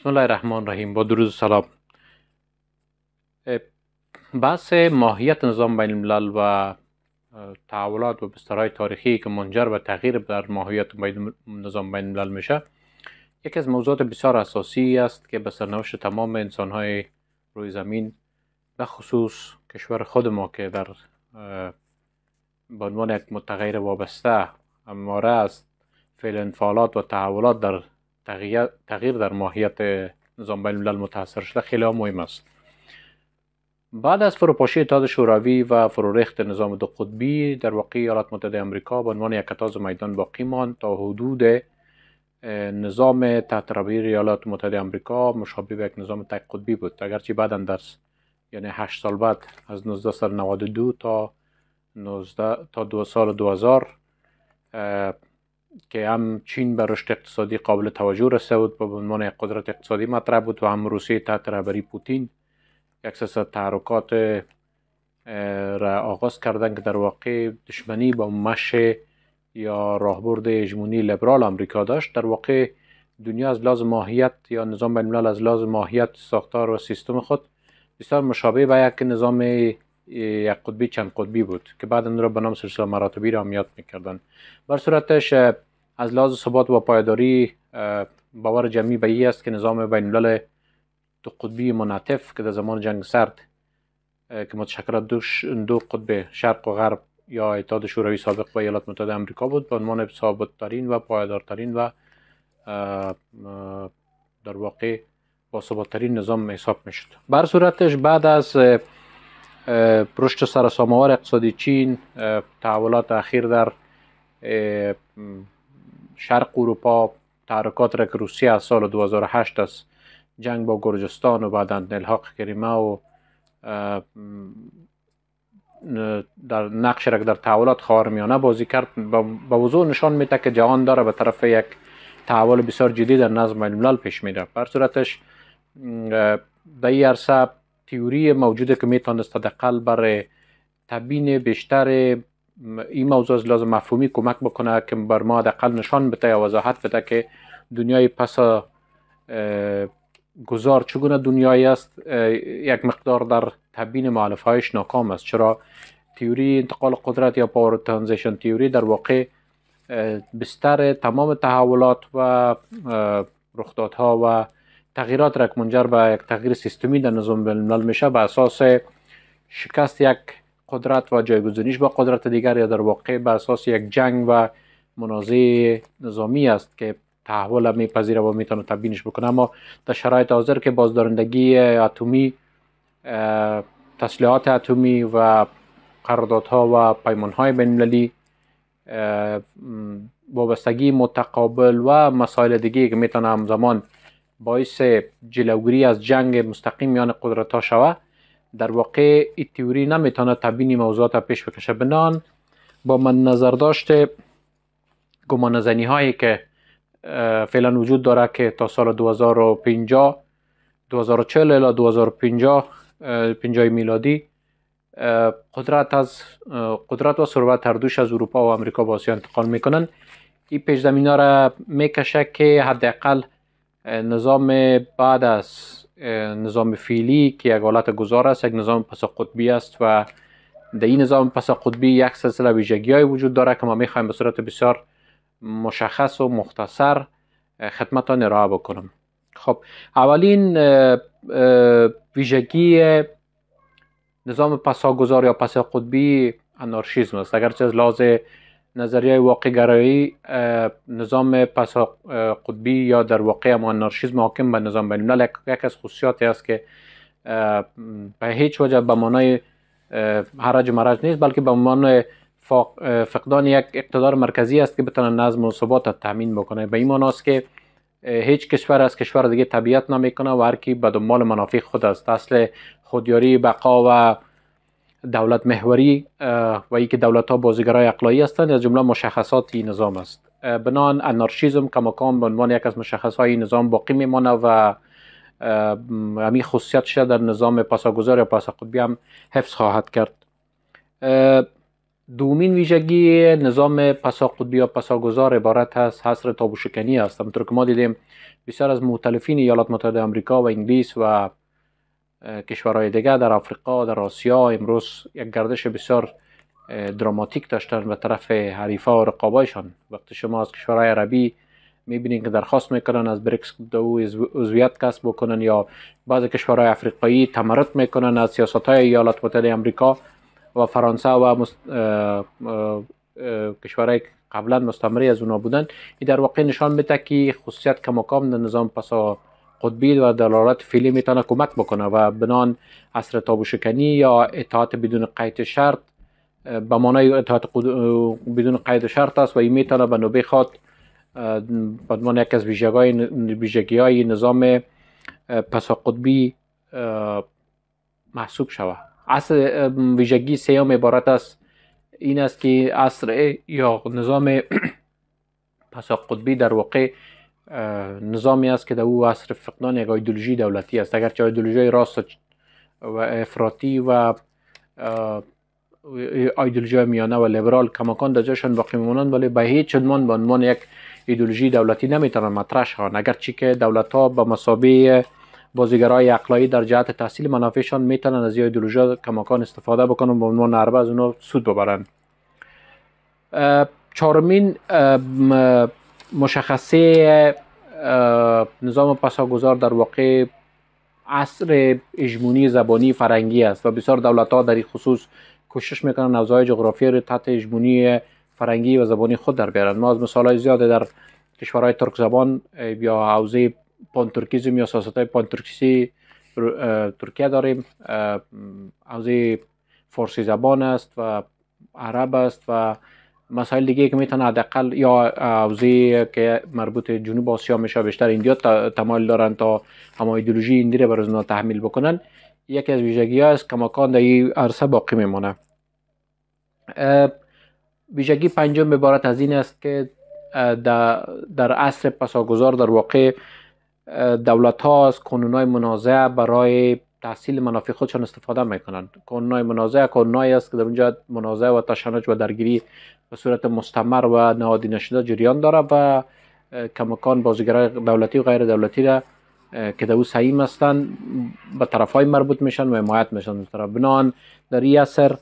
بسم الله الرحمن الرحیم با درود و سلام بحث ماهیت نظام بین الملل و تحولات و بسترهای تاریخی که منجر به تغییر در ماهیت نظام بین الملل میشه یکی از موضوعات بسیار اساسی است که به سرنوشت تمام انسانهای روی زمین به خصوص کشور خود ما که در به عنوان یک متغیر وابسته اماره است فعل انفعالات و تحولات در تغییر در ماهیت نظام بین الملل متاثر شده خیلی مهم است بعد از فروپاشی اتحاد شوروی و فروریخت نظام دو قطبی در واقع ایالات متحده آمریکا به عنوان یک تاز میدان باقی ماند تا حدود نظام تحت ایالات متحده آمریکا مشابه به یک نظام تک قطبی بود اگرچه بعدا در یعنی 8 سال بعد از 1992 تا 19 تا دو سال 2000 که هم چین به رشد اقتصادی قابل توجه رسیده بود به عنوان قدرت اقتصادی مطرح بود و هم روسیه تحت رهبری پوتین یک سلسله تحرکات را آغاز کردن که در واقع دشمنی با مش یا راهبرد هژمونی لبرال آمریکا داشت در واقع دنیا از لازم ماهیت یا نظام بین از لازم ماهیت ساختار و سیستم خود بسیار مشابه به یک نظام یک قطبی چند قطبی بود که بعد اون رو به نام سلسله مراتبی را میاد یاد میکردن بر صورتش از لحاظ ثبات و پایداری باور جمعی به این است که نظام بین الملل دو قطبی که در زمان جنگ سرد که متشکل دو, دو قطب شرق و غرب یا اتحاد شوروی سابق و ایالات متحده آمریکا بود به عنوان ثابت ترین و پایدارترین و در واقع با ثبات ترین نظام حساب میشد بر صورتش بعد از سر سرساموار اقتصادی چین تحولات اخیر در شرق اروپا تحرکات را که روسیه از سال 2008 است جنگ با گرجستان و بعدا الحاق کریمه و در نقش را در تحولات خاورمیانه بازی کرد به وضوع نشان میده که جهان داره به طرف یک تحول بسیار جدید در نظم الملل پیش میده بر صورتش در این عرصه تیوری موجوده که میتونسته دقل بر تبین بیشتر این موضوع از لازم مفهومی کمک بکنه که بر ما دقل نشان بده یا وضاحت بده که دنیای پس گذار چگونه دنیایی است یک مقدار در تبین معالفهایش ناکام است چرا تیوری انتقال قدرت یا پاور ترانزیشن تیوری در واقع بستر تمام تحولات و رخدادها و تغییرات را که منجر به یک تغییر سیستمی در نظام بین الملل میشه به اساس شکست یک قدرت و جایگزینیش با قدرت دیگر یا در واقع به اساس یک جنگ و منازعه نظامی است که تحول میپذیره و میتونه تبینش بکنه اما در شرایط حاضر که بازدارندگی اتمی تسلیحات اتمی و قراردادها و پیمانهای المللی وابستگی متقابل و مسائل دیگه که میتونه همزمان باعث جلوگیری از جنگ مستقیم میان قدرت ها شوه در واقع این تیوری نمیتونه تبیین موضوعات پیش بکشه بنان با من نظر داشته گمانزنی هایی که فعلا وجود داره که تا سال 2050 2040 الی 2050 50 میلادی قدرت از قدرت و ثروت هر دوش از اروپا و آمریکا به آسیا انتقال میکنن این پیش زمینا را میکشه که حداقل نظام بعد از نظام فیلی که یک حالت گذار است یک نظام پس قطبی است و در این نظام پس قطبی یک سلسله ویژگی های وجود داره که ما میخوایم به صورت بسیار مشخص و مختصر خدمتان ارائه بکنم خب اولین ویژگی نظام گذار یا پس قطبی انارشیزم است اگرچه از لحاظ نظریه گرایی نظام پس یا در واقع هم آنارشیزم حاکم به نظام بین الملل یک از خصوصیاتی است که به هیچ وجه به معنای حرج مرج نیست بلکه به معنای فقدان یک اقتدار مرکزی است که بتونه نظم و ثبات تامین بکنه به این است که هیچ کشور از کشور دیگه طبیعت نمیکنه و هر کی به دنبال منافع خود است اصل خودیاری بقا و دولت محوری و ای که دولت ها بازیگرای اقلایی هستند از جمله مشخصات این نظام است بنان انارشیزم کماکان به عنوان یک از مشخص های نظام باقی میمانه و همین شده در نظام پساگذار یا پاسا قطبی هم حفظ خواهد کرد دومین ویژگی نظام پسا قطبی یا پساگذار عبارت هست، حصر تابوشکنی است همطور که ما دیدیم بسیار از مختلفین ایالات متحده آمریکا و انگلیس و کشورهای دیگه در آفریقا در آسیا امروز یک گردش بسیار دراماتیک داشتن به طرف حریفا و رقابایشان وقتی شما از کشورهای عربی میبینید که درخواست میکنن از بریکس دو عضویت کسب بکنن یا بعض کشورهای افریقایی تمرد میکنن از سیاست های ایالات متحده آمریکا و فرانسه و کشورهای قبلا مستمری از اونا بودن این در واقع نشان میده که خصوصیت کمکام در نظام پسا قطبی و دلالت فیلی میتونه کمک بکنه و بنان اثر شکنی یا اطاعت بدون قید شرط به معنای اطاعت بدون قید شرط است و این میتونه به نوبه خود به عنوان یک از ویژگی های نظام پسا قطبی محسوب شود اصل ویژگی سیام عبارت است این است که اصر یا نظام پسا قطبی در واقع نظامی است که در او اصر فقدان یک ایدولوژی دولتی است اگرچه ایدولوژی راست و افراطی و ایدولوژی میانه و لیبرال کماکان در جایشان باقی میمونند ولی به هیچ عنوان به عنوان یک ایدولوژی دولتی نمیتونن مطرح شوند اگرچه که دولت ها به مسابقه بازیگرای اقلایی در جهت تحصیل منافعشان میتونن از ایدولوژی کماکان استفاده بکنن و به عنوان اربه از اونو سود ببرند چهارمین مشخصه نظام پساگذار در واقع عصر اجمونی زبانی فرنگی است و بسیار دولت ها در این خصوص کوشش میکنن اوضاع جغرافی رو تحت اجمونی فرنگی و زبانی خود در بیارند ما از مثال های زیاده در کشورهای ترک زبان یا حوزه پانترکیزم یا سیاست های پانترکیسی ترکیه داریم حوزه فارسی زبان است و عرب است و مسائل دیگه که میتونه حداقل یا حوزه که مربوط جنوب آسیا میشه بیشتر ایندیا تمایل دارن تا هم ایدئولوژی ایندی رو بر تحمیل بکنن یکی از ویژگی ها است کماکان در این عرصه باقی میمونه ویژگی پنجم عبارت از این است که در عصر پساگذار در واقع دولت ها از کنون های منازعه برای تحصیل منافع خودشان استفاده میکنند کانونهای منازعه کانونهایی است که در اونجا منازعه و تشنج و درگیری به صورت مستمر و نهادی نشده جریان داره و کمکان بازیگرای دولتی و غیر دولتی را که در او سعیم هستند به طرف های مربوط میشن و حمایت میشن بنان در این اثر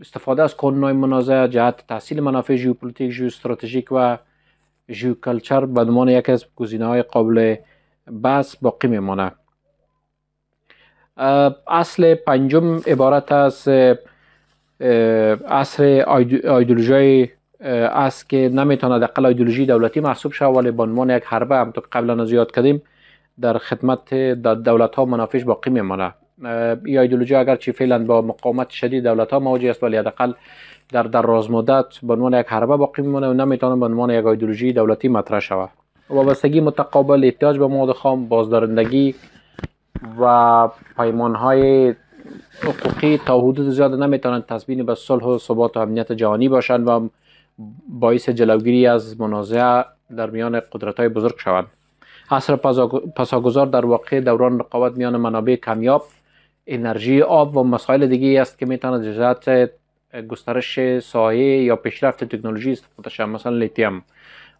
استفاده از کانونهای منازعه جهت تحصیل منافع ژیوپلیتیک ژیو استراتژیک و کلچر به عنوان یکی از های قابل بس باقی میماند اصل پنجم عبارت از اصل ایدولوژی است که نمیتواند اقل ایدولوژی دولتی محسوب شود ولی به عنوان یک حربه هم تو قبلا زیاد کردیم در خدمت دولت ها منافش باقی میمانه این ایدولوژی چی فعلا با مقاومت شدید دولت ها مواجه است ولی حداقل در راز مدت به عنوان یک حربه باقی میمانه و نمیتونه به عنوان یک ایدولوژی دولتی مطرح شود وابستگی متقابل احتیاج به مواد خام بازدارندگی و پیمان های حقوقی تا حدود زیاد نمیتوانند تضمین به صلح و ثبات و امنیت جهانی باشند و باعث جلوگیری از منازعه در میان قدرت های بزرگ شوند اثر پساگذار در واقع دوران رقابت میان منابع کمیاب انرژی آب و مسائل دیگه است که میتواند جزات گسترش سایه یا پیشرفت تکنولوژی استفاده شد مثلا لیتیم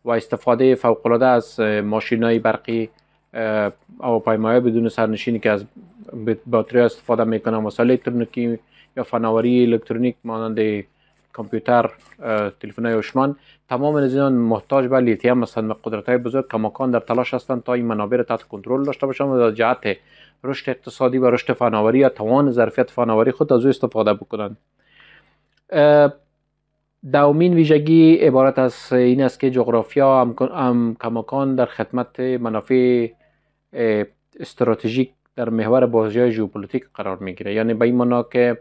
و استفاده فوقالعاده از ماشین برقی هواپیمای بدون سرنشینی که از باتری استفاده میکنن وسایل الکترونیکی یا فناوری الکترونیک مانند کامپیوتر تلفن هوشمند تمام از محتاج به لیتیم هستند و قدرت های بزرگ کماکان در تلاش هستند تا این منابع را تحت کنترل داشته باشند و در جهت رشد اقتصادی و رشد فناوری یا توان ظرفیت فناوری خود از او استفاده بکنند دومین ویژگی عبارت از این است که جغرافیا هم, هم در خدمت منافع استراتژیک در محور بازی های ژئوپلیتیک قرار میگیره یعنی به این معنا که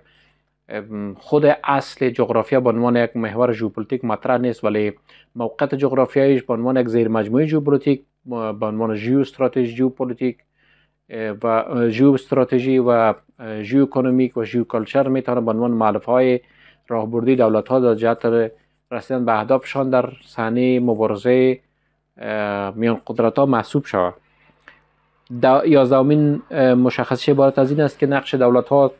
خود اصل جغرافیا به عنوان یک محور ژئوپلیتیک مطرح نیست ولی موقعیت جغرافیاییش به عنوان یک زیرمجموعه ژئوپلیتیک به عنوان ژیو استراتژی ژئوپلیتیک و ژیو استراتژی و ژیو اکونومیک و ژیو کلچر میتونه به عنوان معلف های راهبردی دولت ها در جهت رسیدن به اهدافشان در صحنه مبارزه میان قدرت ها محسوب شود یازدهمین مشخصه عبارت از این است که نقش دولت ها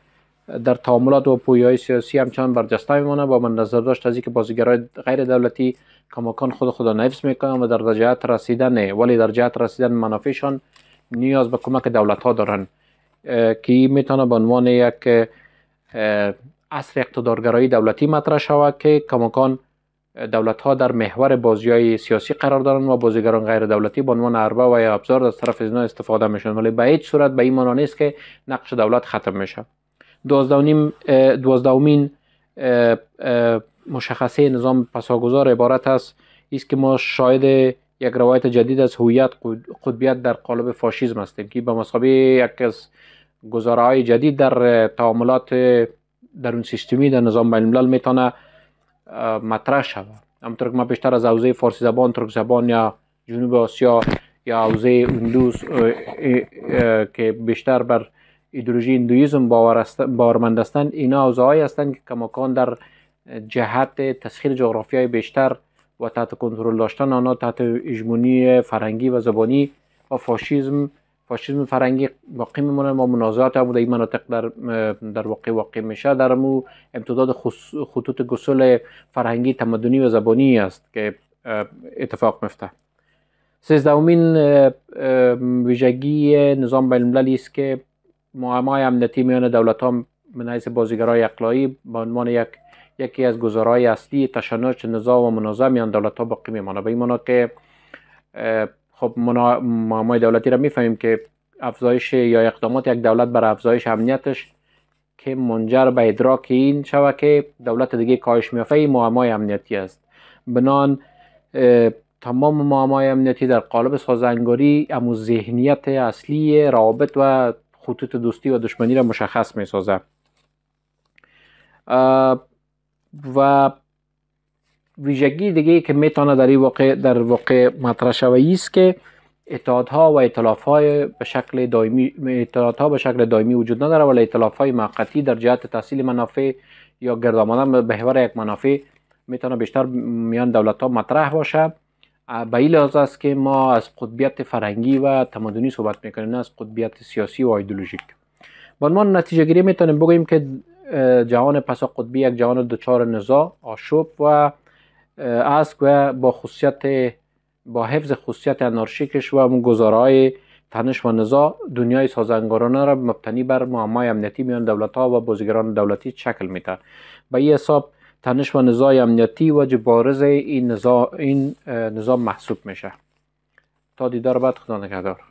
در تعاملات و پویای سیاسی همچنان برجسته میمانه با من نظر داشت از اینکه بازیگرای غیر دولتی کماکان خود خدا نفس میکنن و در جهت رسیدن ولی در جهت رسیدن منافعشان نیاز به کمک دولت ها دارن که میتونه به عنوان یک اصر اقتدارگرایی دولتی مطرح شود که کماکان دولت در محور بازی سیاسی قرار دارند و بازیگران غیر دولتی به عنوان اربا و یا ابزار از طرف اینا استفاده میشن ولی به هیچ صورت به این معنا نیست که نقش دولت ختم میشه دوازدهمین مشخصه نظام پساگذار عبارت است است که ما شاید یک روایت جدید از هویت قطبیت در قالب فاشیزم هستیم که به مسابقه یک از گزاره های جدید در تعاملات در اون سیستمی در نظام بین الملل میتونه مطرح شوه همطور که ما بیشتر از حوزه فارسی زبان ترک زبان یا جنوب آسیا یا حوزه اندوس که بیشتر بر ایدولوژی اندویزم باورمند هستند اینا حوزه هایی هستند که کماکان در جهت تسخیر های بیشتر و تحت کنترل داشتن آنها تحت اجمونی فرهنگی و زبانی و فاشیزم فاشیزم فرنگی باقی میمونه ما منازعات هم در این مناطق در, در واقع واقع میشه در مو امتداد خطوط گسل فرهنگی تمدنی و زبانی است که اتفاق میفته سیزدهمین ویژگی نظام بین است که معمای امنیتی میان دولت ها من حیث بازیگرای اقلایی به عنوان یک یکی از گزارای اصلی تشنج نظام و منازع میان دولت ها باقی میمانه به این که خب مامای دولتی را میفهمیم که افزایش یا اقدامات یک دولت بر افزایش امنیتش که منجر به ادراک این شود که دولت دیگه کاهش میافه این معمای امنیتی است بنان تمام معمای امنیتی در قالب سازنگاری امو ذهنیت اصلی رابط و خطوط دوستی و دشمنی را مشخص می و ویژگی دیگه که میتونه در واقع در واقع مطرح شوی است که اتحادها و اطلاف های به شکل دائمی ها به شکل دائمی وجود نداره ولی اطلاف های موقتی در جهت تحصیل منافع یا گرد آمدن به محور یک منافع میتونه بیشتر میان دولت ها مطرح باشه به این لحاظ است که ما از قطبیت فرهنگی و تمدنی صحبت میکنیم نه از قطبیت سیاسی و ایدولوژیک به عنوان نتیجه گیری میتونیم بگوییم که جهان پسا قطبی یک جهان دچار نزاع آشوب و است و با خصوصیت با حفظ خصوصیت انارشیکش و گزارای تنش و نزا دنیای سازنگارانه را مبتنی بر معمای امنیتی میان دولت ها و بازیگران دولتی شکل میده به این حساب تنش و نزای امنیتی و جبارز این نظام این نظام محسوب میشه تا دیدار بعد خدا نگهدار